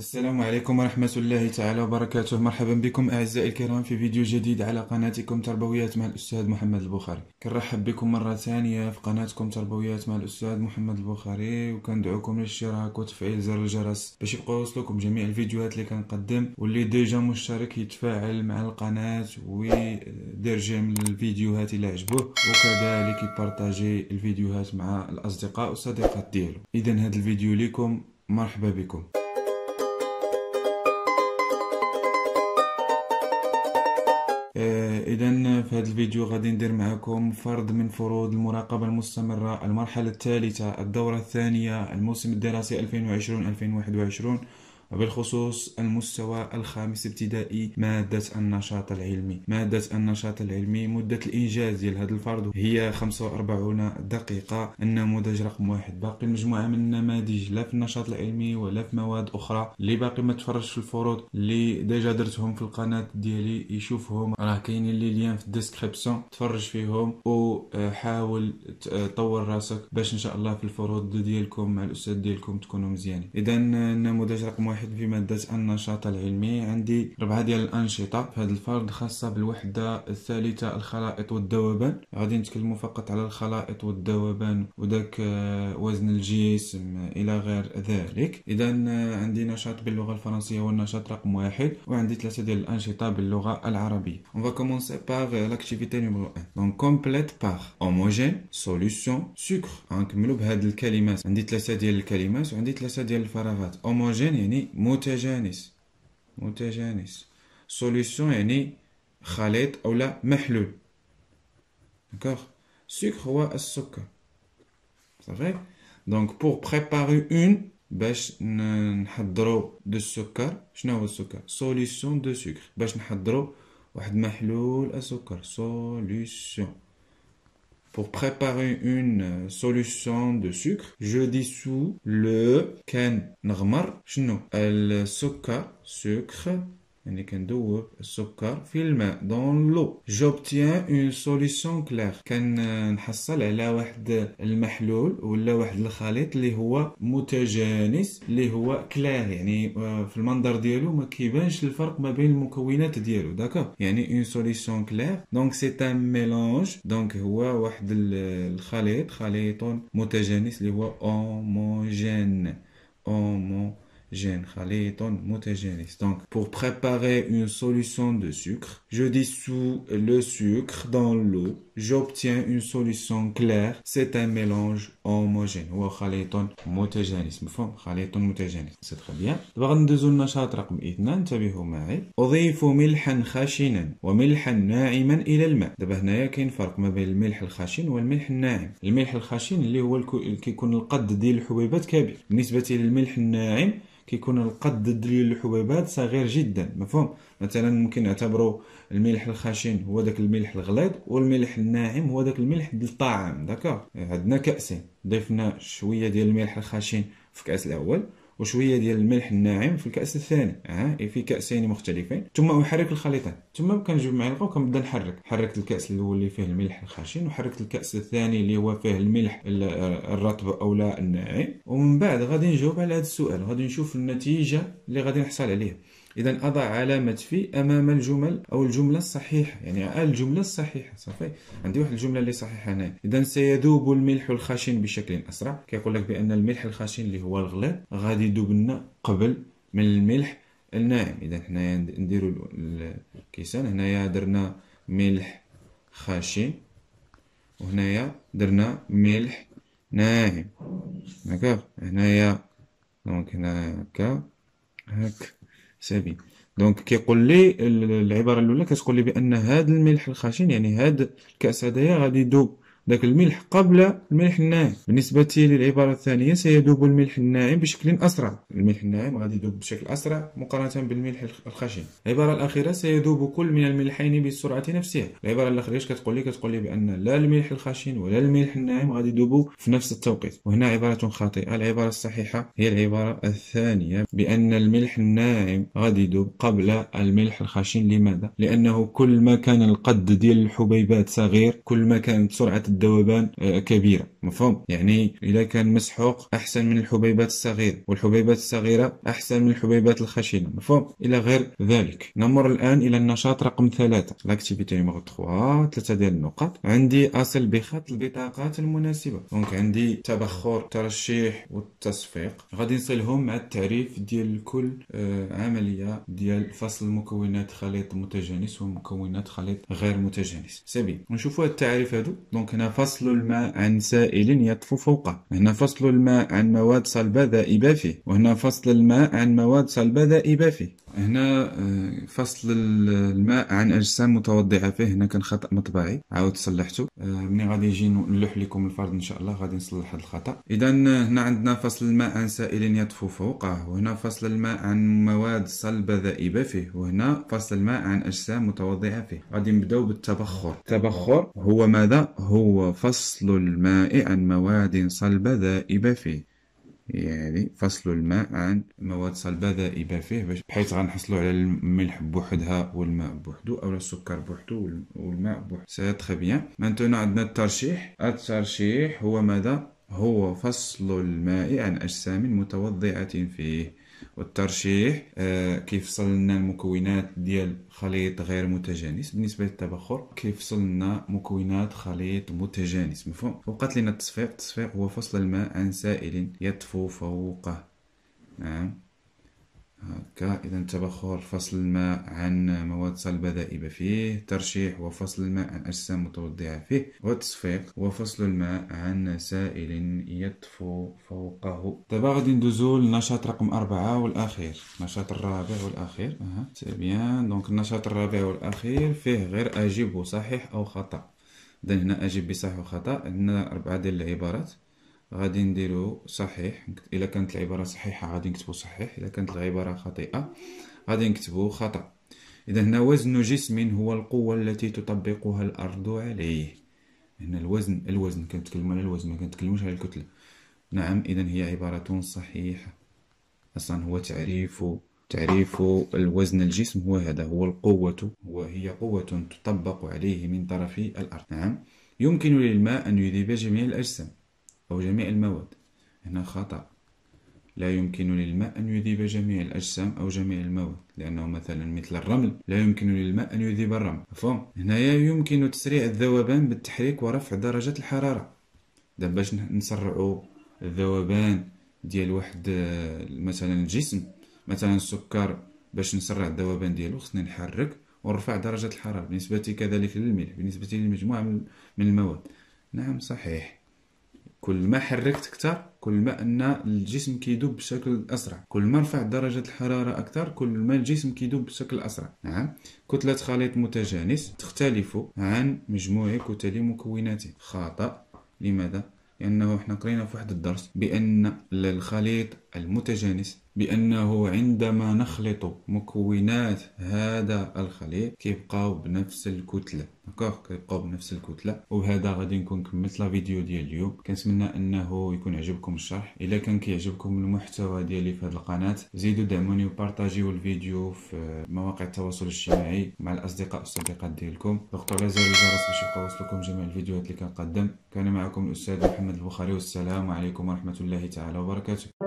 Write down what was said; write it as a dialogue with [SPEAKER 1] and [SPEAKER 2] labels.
[SPEAKER 1] السلام عليكم ورحمة الله تعالى وبركاته مرحبا بكم أعزائي الكرام في فيديو جديد على قناتكم تربويات مع الأستاذ محمد البخاري كنرحب بكم مرة ثانية في قناتكم تربويات مع الأستاذ محمد البخاري وكندعوكم للاشتراك وتفعيل زر الجرس باش يبقى يوصلكم جميع الفيديوهات اللي كنقدم واللي ديجا مشترك يتفاعل مع القناة ويدير جيم للفيديوهات اللي عجبوه وكذلك يبارطاجي الفيديوهات مع الأصدقاء والصديقات ديالو إذا هذا الفيديو لكم مرحبا بكم آه، اذا في هذا الفيديو غادي ندير معكم فرض من فروض المراقبه المستمره المرحله الثالثه الدوره الثانيه الموسم الدراسي 2020 2021 وبالخصوص المستوى الخامس ابتدائي مادة النشاط العلمي مادة النشاط العلمي مدة الإنجاز ديال هذا الفرد هي 45 دقيقة النموذج رقم واحد باقي مجموعة من النماذج لا في النشاط العلمي ولا في مواد أخرى اللي باقي ما تفرجش في الفروض اللي ديجا درتهم في القناة ديالي يشوفهم راه كاينين لي ليان في الديسكريبسيون تفرج فيهم وحاول آه، تطور آه، راسك باش إن شاء الله في الفروض ديالكم مع الأستاذ ديالكم تكونوا مزيانين إذا آه، النموذج رقم واحد واحد في مادة النشاط العلمي عندي ربعة ديال الأنشطة في هذا الفرد خاصة بالوحدة الثالثة الخلائط والذوبان غادي نتكلموا فقط على الخلائط والذوبان وداك آه، وزن الجسم إلى غير ذلك إذا آه، عندي نشاط باللغة الفرنسية والنشاط رقم واحد وعندي ثلاثة ديال الأنشطة باللغة العربية On va commencer par euh, l'activité numéro 1 Donc complète par homogène, solution, sucre غنكملوا بهاد الكلمات عندي ثلاثة ديال الكلمات وعندي ثلاثة ديال الفراغات homogène يعني Mouageanes, mouageanes. Solution, est à Khaled ou la mélol. D'accord? Sucre ou à sucre. Ça va? Donc, pour préparer une, ben, on a de sucre, je de sucre. Solution de sucre. Ben, on a d'au un mélol sucre. Solution. Pour préparer une euh, solution de sucre, je dissous le kan normal, le sucre, sucre يعني كندوب السكر في الماء دون لو جوبتيان اون سوليسيون كلير كنحصل على واحد المحلول ولا واحد الخليط اللي هو متجانس اللي هو كلير يعني آه، في المنظر ديالو ما كيبانش الفرق ما بين المكونات ديالو داكا يعني اون سوليسيون كلير دونك سي ان ميلونج دونك هو واحد الخليط خليط متجانس اللي هو اوموجين اوموجين gène mutagenis. Donc, pour préparer une solution de sucre, je dissous le sucre dans l'eau. J'obtiens une solution claire. C'est un mélange homogène. Ou khaliton mutagenis. مفهوم خليط متجانس. C'est très bien. دابا غندوزو للنشاط رقم اثنان انتبهوا معي. أضيف ملحا خشنا وملحا ناعما إلى الماء. دابا هنايا كاين فرق ما بين الملح الخشن والملح الناعم. الملح الخشن اللي هو كيكون القد ديال الحبيبات كبير. بالنسبة للملح الناعم كيكون القد ديال الحبيبات صغير جدا مفهوم مثلا ممكن نعتبروا الملح الخشن هو داك الملح الغليظ والملح الناعم هو داك الملح ديال الطعام عندنا كاسين ضيفنا شويه ديال الملح الخشن في الكاس الاول وشويه ديال الملح الناعم في الكاس الثاني ها إيه، في كاسين مختلفين ثم احرك الخليطين ثم كنجيب معلقه وكنبدا نحرك حركت الكاس الاول اللي فيه الملح الخشن وحركت الكاس الثاني اللي هو فيه الملح الرطب او لا الناعم ومن بعد غادي نجاوب على هذا السؤال وغادي نشوف النتيجه اللي غادي نحصل عليها إذا أضع علامة في أمام الجمل أو الجملة الصحيحة يعني الجملة الصحيحة صافي عندي واحد الجملة اللي صحيحة هنا إذا سيذوب الملح الخشن بشكل أسرع كيقول لك بأن الملح الخشن اللي هو الغليظ غادي يذوب لنا قبل من الملح الناعم إذا حنايا نديرو الكيسان هنايا درنا ملح خشن وهنايا درنا ملح ناعم هكا نعم. هنايا دونك هنا هكا هكا سابين دونك كيقول لي العباره الاولى كتقول لي بان هذا الملح الخشن يعني هذا الكاس هذايا غادي يذوب ذاك الملح قبل الملح الناعم بالنسبة للعبارة الثانية سيذوب الملح الناعم بشكل أسرع الملح الناعم غادي يذوب بشكل أسرع مقارنة بالملح الخشن العبارة الأخيرة سيذوب كل من الملحين بالسرعة نفسها العبارة الأخيرة اش كتقول لي كتقول لي بأن لا الملح الخشن ولا الملح الناعم غادي يذوبوا في نفس التوقيت وهنا عبارة خاطئة العبارة الصحيحة هي العبارة الثانية بأن الملح الناعم غادي يذوب قبل الملح الخشن لماذا؟ لأنه كل ما كان القد ديال الحبيبات صغير كل ما كانت سرعة الذوبان آه، كبيره مفهوم يعني اذا كان مسحوق احسن من الحبيبات الصغيره والحبيبات الصغيره احسن من الحبيبات الخشنه مفهوم الى غير ذلك نمر الان الى النشاط رقم ثلاثة لاكتيفيتي نيميرو 3 ثلاثه ديال النقط عندي اصل بخط البطاقات المناسبه دونك عندي تبخر ترشيح والتصفيق غادي نصلهم مع التعريف ديال كل آه، عمليه ديال فصل مكونات خليط متجانس ومكونات خليط غير متجانس سبي نشوفوا التعريف هادو دونك هنا فصل الماء عن سائل يطفو فوقه هنا فصل الماء عن مواد صلبة ذائبة فيه وهنا فصل الماء عن مواد صلبة ذائبة فيه هنا آه، فصل الماء عن اجسام متوضعه فيه هنا كان خطا مطبعي عاود صلحته آه، ملي غادي يجي نلوح لكم الفرد ان شاء الله غادي نصلح هذا الخطا اذا آه، هنا عندنا فصل الماء عن سائل يطفو فوقه وهنا فصل الماء عن مواد صلبه ذائبه فيه وهنا فصل الماء عن اجسام متوضعه فيه غادي نبداو بالتبخر التبخر هو ماذا هو فصل الماء عن مواد صلبه ذائبه فيه يعني فصل الماء عن المواد صلبة ذائبة فيه باش بحيث غنحصلوا على الملح بوحدها والماء بوحدو أو السكر بوحدو والماء بوحدو سي تخي بيان مانتونا عندنا الترشيح الترشيح هو ماذا هو فصل الماء عن أجسام متوضعة فيه والترشيح آه، كيف لنا المكونات ديال خليط غير متجانس بالنسبه للتبخر كيف لنا مكونات خليط متجانس مفهوم وقالت لنا التصفيق التصفيق هو فصل الماء عن سائل يطفو فوقه نعم هكا إذا تبخر فصل الماء عن مواد صلبة ذائبة فيه ترشيح وفصل الماء عن أجسام متوضعة فيه وتصفيق وفصل الماء عن سائل يطفو فوقه دابا غادي ندوزو للنشاط رقم أربعة والأخير النشاط الرابع والأخير أها سي دونك النشاط الرابع والأخير فيه غير أجيب صحيح أو خطأ إذا هنا أجيب بصحيح وخطأ عندنا أربعة ديال العبارات غادي نديرو صحيح الا كانت العباره صحيحه غادي نكتبو صحيح الا كانت العباره خاطئه غادي نكتبو خطا اذا هنا وزن جسم هو القوه التي تطبقها الارض عليه هنا الوزن الوزن كنتكلم على الوزن ما كنتكلموش على الكتله نعم اذا هي عباره صحيحه اصلا هو تعريف تعريف الوزن الجسم هو هذا هو القوة وهي قوة تطبق عليه من طرف الأرض نعم يمكن للماء أن يذيب جميع الأجسام أو جميع المواد هنا خطأ لا يمكن للماء أن يذيب جميع الأجسام أو جميع المواد لأنه مثلا مثل الرمل لا يمكن للماء أن يذيب الرمل مفهوم هنايا يمكن تسريع الذوبان بالتحريك ورفع درجة الحرارة دابا باش نسرعوا الذوبان ديال واحد آه، مثلا الجسم مثلا السكر باش نسرع الذوبان ديالو خصني نحرك ونرفع درجة الحرارة بالنسبة كذلك للملح بالنسبة لمجموعة من المواد نعم صحيح كل ما حركت اكثر كل ما ان الجسم كيدوب بشكل اسرع كل ما رفعت درجه الحراره اكثر كل ما الجسم كيدوب بشكل اسرع نعم كتله خليط متجانس تختلف عن مجموع كتل مكوناته خاطئ لماذا لانه احنا قرينا في واحد الدرس بان الخليط المتجانس بأنه عندما نخلط مكونات هذا الخليط كيبقاو بنفس الكتلة داكوغ كيبقاو بنفس الكتلة وبهذا غادي نكون كملت لا فيديو ديال اليوم كنتمنى انه يكون عجبكم الشرح الا كان كيعجبكم المحتوى ديالي في هذه القناة زيدوا دعموني وبارطاجيو الفيديو في مواقع التواصل الاجتماعي مع الاصدقاء والصديقات ديالكم ضغطوا على زر الجرس باش يبقى يوصلكم جميع الفيديوهات اللي كنقدم كان معكم الاستاذ محمد البخاري والسلام عليكم ورحمة الله تعالى وبركاته